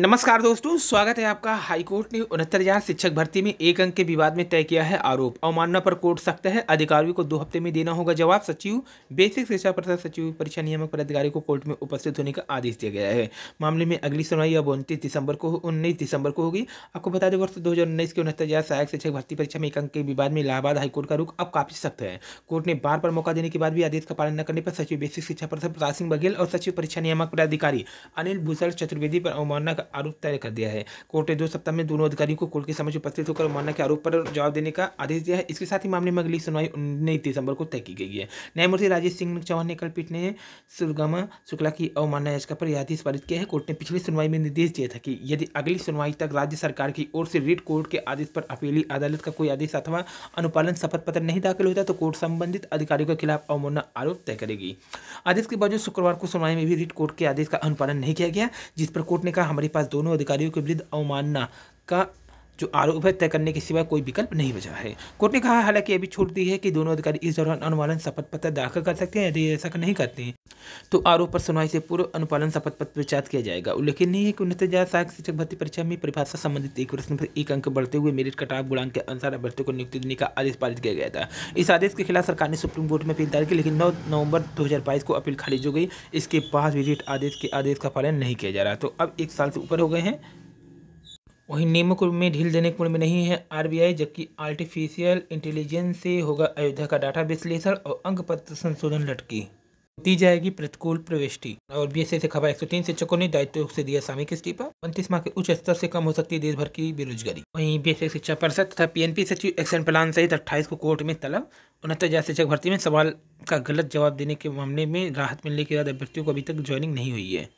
नमस्कार दोस्तों स्वागत है आपका हाईकोर्ट ने उनहत्तर हजार शिक्षक भर्ती में एक अंक के विवाद में तय किया है आरोप अवमानना पर कोर्ट सख्त है अधिकारियों को दो हफ्ते में देना होगा जवाब सचिव बेसिक शिक्षा परिषद सचिव परीक्षा नियामक पर अधिकारी को कोर्ट में उपस्थित होने का आदेश दिया गया है मामले में अगली सुनवाई अब उनतीस दिसंबर को उन्नीस दिसंबर को होगी आपको बता दें वर्ष दो के उनहत्तर हजार सहायक शिक्षक भर्ती परीक्षा में एक अंक के विवाद में इलाहाबाद हाईकोर्ट का रुख अब काफी सख्त है कोर्ट ने बार बार मौका देने के बाद भी आदेश का पालन न करने पर सचिव बेसिक शिक्षा परिषद प्रताप सिंह बघेल और सचिव परीक्षा नियामक पदाधिकारी अनिल भूषण चतुर्वेदी पर अवमानना का आरोप तय कर दिया है कोर्ट ने दो सप्ताह में दोनों अधिकारियों को कोर्ट के समझ उपस्थित होकर मानना के आरोप पर जवाब देने का आदेश दिया है इसके साथ ही मामले में अगली सुनवाई उन्नीस दिसंबर को तय की गई है न्यायमूर्ति राजेश सिंह चौहान ने कल पीठ ने सुरगामा शुक्ला की अवमानना याचिका पर यह आदेश पारित किया है कोर्ट ने पिछली सुनवाई में निर्देश दिया था कि यदि अगली सुनवाई तक राज्य सरकार की ओर से रिट कोर्ट के आदेश पर अपीली अदालत का कोई आदेश अथवा अनुपालन शपथ पत्र नहीं दाखिल होता तो कोर्ट संबंधित अधिकारियों के खिलाफ अवमानना आरोप तय करेगी आदेश के बावजूद शुक्रवार को सुनवाई में भी रिट कोर्ट के आदेश का अनुपालन नहीं किया गया जिस पर कोर्ट ने कहा हमारे पास दोनों अधिकारियों के विरुद्ध अवमानना का जो आरोप है तय करने के सिवा कोई विकल्प नहीं बचा है कोर्ट ने कहा हालांकि अभी छूट दी है कि दोनों अधिकारी इस दौरान अनुपालन शपथ पत्र दाखिल कर सकते हैं यदि ऐसा नहीं करते तो आरोप पर सुनवाई से पूर्व अनुपालन शपथ पत्र विचार किया जाएगा उल्लेखनीय है कि हजार सहायक शिक्षक भर्ती परीक्षा में परिभाषा संबंधित एक प्रश्न पर एक अंक बढ़ते हुए मेरिट कटाव गुणांक के अनुसार अभ्यर्थियों को नियुक्ति देने का आदेश पारित किया गया था इस आदेश के खिलाफ सरकार ने सुप्रीम कोर्ट में अपील दायर की लेकिन नौ नवंबर दो को अपील खारिज हो गई इसके बाद विजिट आदेश के आदेश का पालन नहीं किया जा रहा तो अब एक साल से ऊपर हो गए हैं वहीं नियमों को में ढील देने के मूड में नहीं है आरबीआई जबकि आर्टिफिशियल इंटेलिजेंस से होगा अयोध्या का डाटा विश्लेषण और अंक पत्र संशोधन लटकी दी जाएगी प्रतिकूल प्रविष्टि और एस से खबर 103 शिक्षकों ने दायित्व से दिया सामयिक इस्तीफा उनतीस माह के उच्च स्तर से कम हो सकती है देश भर की बेरोजगारी वहीं एस शिक्षा परिषद तथा पीएनपी सचिव एक्शन प्लान सहित अट्ठाईस को कोर्ट में तलब उनहत्तर हजार शिक्षक भर्ती में सवाल का गलत जवाब देने के मामले में राहत मिलने के बाद अभ्यर्थियों को अभी तक ज्वाइनिंग नहीं हुई है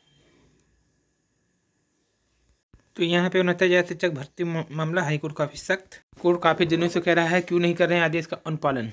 तो यहाँ पे उनहत्तर शिक्षक भर्ती मामला हाईकोर्ट काफ़ी सख्त कोर्ट काफ़ी दिनों से कह रहा है क्यों नहीं कर रहे हैं आदेश का अनुपालन